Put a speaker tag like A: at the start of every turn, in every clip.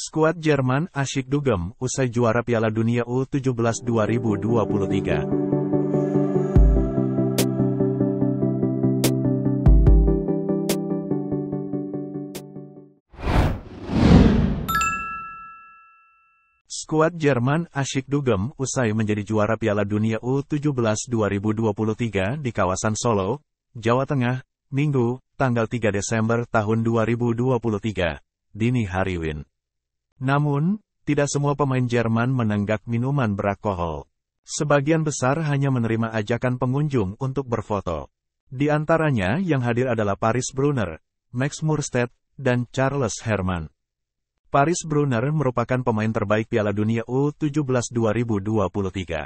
A: Skuad Jerman asyik dugem usai juara Piala Dunia U17 2023. Skuad Jerman asyik dugem usai menjadi juara Piala Dunia U17 2023 di kawasan Solo, Jawa Tengah, Minggu, tanggal 3 Desember tahun 2023, dini hari Win. Namun, tidak semua pemain Jerman menenggak minuman beralkohol. Sebagian besar hanya menerima ajakan pengunjung untuk berfoto. Di antaranya yang hadir adalah Paris Brunner, Max Murstedt, dan Charles Herman. Paris Brunner merupakan pemain terbaik Piala Dunia U17 2023.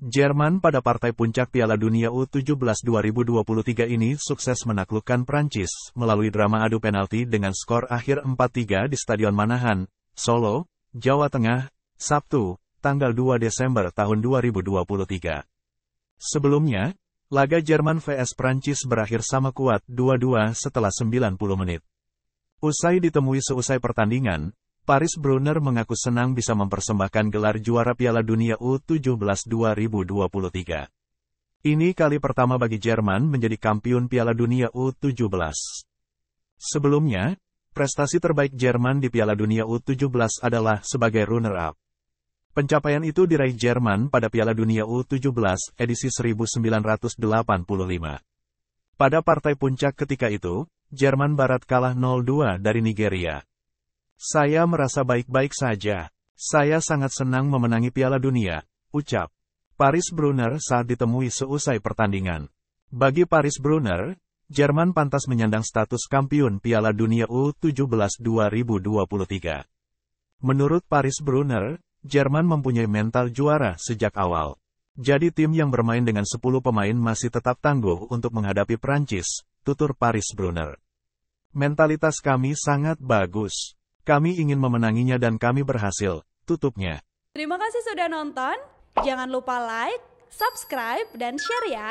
A: Jerman pada partai puncak Piala Dunia U17 2023 ini sukses menaklukkan Prancis melalui drama adu penalti dengan skor akhir 4-3 di Stadion Manahan, Solo, Jawa Tengah, Sabtu, tanggal 2 Desember tahun 2023. Sebelumnya, laga Jerman vs Prancis berakhir sama kuat 2-2 setelah 90 menit. Usai ditemui seusai pertandingan, Paris Brunner mengaku senang bisa mempersembahkan gelar juara Piala Dunia U17 2023. Ini kali pertama bagi Jerman menjadi kampiun Piala Dunia U17. Sebelumnya, Prestasi terbaik Jerman di Piala Dunia U17 adalah sebagai runner-up. Pencapaian itu diraih Jerman pada Piala Dunia U17 edisi 1985. Pada partai puncak ketika itu, Jerman Barat kalah 0-2 dari Nigeria. Saya merasa baik-baik saja. Saya sangat senang memenangi Piala Dunia, ucap Paris Brunner saat ditemui seusai pertandingan. Bagi Paris Brunner, Jerman pantas menyandang status kampiun Piala Dunia U17 2023. Menurut Paris Brunner, Jerman mempunyai mental juara sejak awal. Jadi tim yang bermain dengan 10 pemain masih tetap tangguh untuk menghadapi Prancis, tutur Paris Brunner. Mentalitas kami sangat bagus. Kami ingin memenanginya dan kami berhasil, tutupnya. Terima kasih sudah nonton. Jangan lupa like, subscribe, dan share ya.